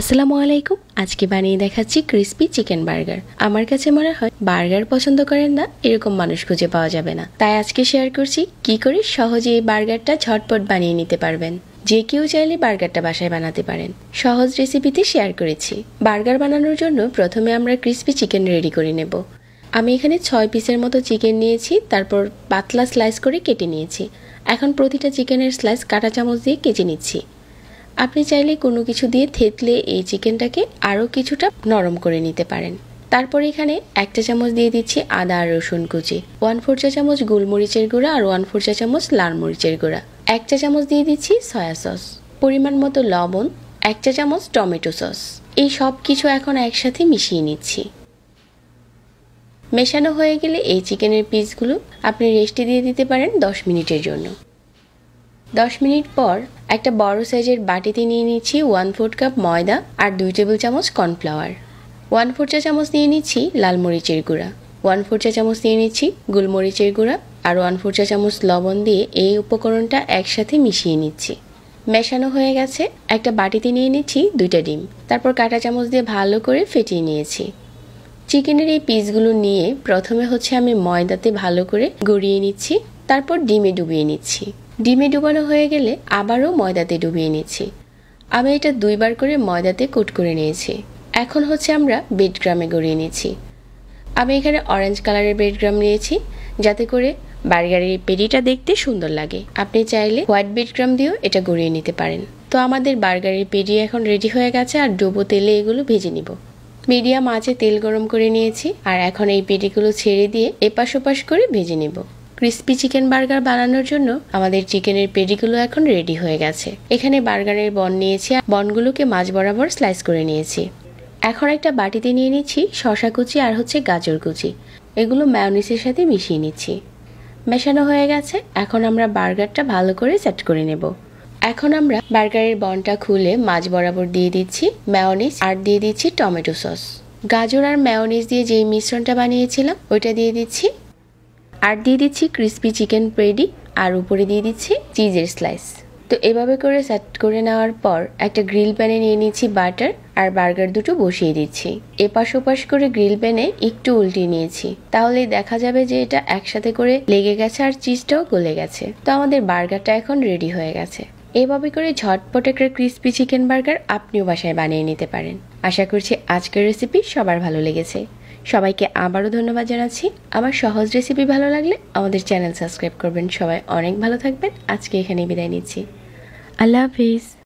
আসসালামু আলাইকুম আজকে বানিয়ে দেখাচ্ছি ক্রিস্পি চিকেন বার্গার আমার কাছে মনে হয় বার্গার পছন্দ করেন না এরকম মানুষ খুঁজে পাওয়া যাবে না তাই আজকে শেয়ার করছি কি করে সহজে এই বার্গারটা ঝটপট বানিয়ে নিতে পারবেন যে কেউ চাইলে বার্গারটা বাসায় বানাতে পারেন সহজ রেসিপিতে শেয়ার করেছি বার্গার বানানোর জন্য প্রথমে আমরা ক্রিস্পি চিকেন রেডি করে নেব আমি এখানে ছয় পিসের মতো চিকেন নিয়েছি তারপর পাতলা স্লাইস করে কেটে নিয়েছি এখন প্রতিটা চিকেনের স্লাইস কাটা চামচ দিয়ে কেটে নিচ্ছি আপনি চাইলে কোনো কিছু দিয়ে থেতলে এই চিকেনটাকে আরও কিছুটা নরম করে নিতে পারেন তারপর এখানে এক চা চামচ দিয়ে দিচ্ছি আদা আর রসুন কুচি ওয়ান ফোর চা চামচ গোলমরিচের গুঁড়া আর ওয়ান ফোর চা চামচ লাল মরিচের গুঁড়া এক চা চামচ দিয়ে দিচ্ছি সয়া সস পরিমাণ মতো লবণ এক চা চামচ টমেটো সস এই সব কিছু এখন একসাথে মিশিয়ে নিচ্ছি মেশানো হয়ে গেলে এই চিকেনের পিসগুলো আপনি রেস্টে দিয়ে দিতে পারেন দশ মিনিটের জন্য দশ মিনিট পর একটা বড় সাইজের বাটিতে নিয়ে নিচ্ছি ওয়ান ফোর কাপ ময়দা আর দুই টেবিল চামচ কর্নফ্লাওয়ার ওয়ান ফোর চা চামচ নিয়ে নিচ্ছি লাল মরিচের গুঁড়া ওয়ান ফোর চা চামচ নিয়ে নিচ্ছি গোলমরিচের গুঁড়া আর ওয়ান ফোর চা চামচ লবণ দিয়ে এই উপকরণটা একসাথে মিশিয়ে নিচ্ছি মেশানো হয়ে গেছে একটা বাটিতে নিয়ে নিচ্ছি দুইটা ডিম তারপর কাঁটা চামচ দিয়ে ভালো করে ফেটিয়ে নিয়েছি চিকেনের এই পিসগুলো নিয়ে প্রথমে হচ্ছে আমি ময়দাতে ভালো করে গড়িয়ে নিচ্ছি তারপর ডিমে ডুবিয়ে নিচ্ছি ডিমে ডুবানো হয়ে গেলে আবারও ময়দাতে ডুবিয়ে নিচ্ছি আমি এটা দুইবার করে ময়দাতে কুট করে নিয়েছি এখন হচ্ছে আমরা বেডগ্রামে গড়িয়ে নিয়েছি আমি এখানে অরেঞ্জ কালারের বেডগ্রাম নিয়েছি যাতে করে বার্গারের পেরিটা দেখতে সুন্দর লাগে আপনি চাইলে হোয়াইট বেডগ্রাম দিয়েও এটা গড়িয়ে নিতে পারেন তো আমাদের বার্গারের পেরি এখন রেডি হয়ে গেছে আর ডুবো তেলে এগুলো ভেজে নিব মিডিয়াম আছে তেল গরম করে নিয়েছি আর এখন এই পেটিগুলো ছেড়ে দিয়ে এপাশ ওপাশ করে ভেজে নেব ক্রিস্পি চিকেন বার্গার বানানোর জন্য আমাদের চিকেনের পেডিগুলো এখন রেডি হয়ে গেছে এখানে বার্গারের বন নিয়েছি বনগুলোকে মাছ বরাবর স্লাইস করে নিয়েছি এখন একটা বাটিতে নিয়ে নিচ্ছি শশা কুচি আর হচ্ছে গাজর কুচি এগুলো ম্যায়নিসের সাথে মিশিয়ে নিচ্ছি মেশানো হয়ে গেছে এখন আমরা বার্গারটা ভালো করে সেট করে নেব এখন আমরা বার্গারের বনটা খুলে মাছ বরাবর দিয়ে দিচ্ছি ম্যায়নিস আর দিয়ে দিচ্ছি টমেটো সস গাজর আর ম্যায়নিস দিয়ে যেই মিশ্রণটা বানিয়েছিলাম ওইটা দিয়ে দিচ্ছি আর দিয়ে দিচ্ছি ক্রিসপি চিকেন প্রেডি আর উপরে দিয়ে দিচ্ছি চিজের স্লাইস তো এভাবে করে সেট করে নেওয়ার পর একটা গ্রিল প্যানে নিয়ে নিচ্ছি বাটার আর বার্গার দুটো বসিয়ে দিচ্ছি এপাশ ওপাশ করে গ্রিল প্যানে একটু উল্টিয়ে নিয়েছি তাহলে দেখা যাবে যে এটা একসাথে করে লেগে গেছে আর চিজটাও গলে গেছে তো আমাদের বার্গারটা এখন রেডি হয়ে গেছে এভাবে করে ঝটপট একটা ক্রিসপি চিকেন বার্গার আপনিও বাসায় বানিয়ে নিতে পারেন আশা করছি আজকের রেসিপি সবার ভালো লেগেছে সবাইকে আবারও ধন্যবাদ জানাচ্ছি আমার সহজ রেসিপি ভালো লাগলে আমাদের চ্যানেল সাবস্ক্রাইব করবেন সবাই অনেক ভালো থাকবেন আজকে এখানেই বিদায় নিচ্ছি আল্লাহ হাফিজ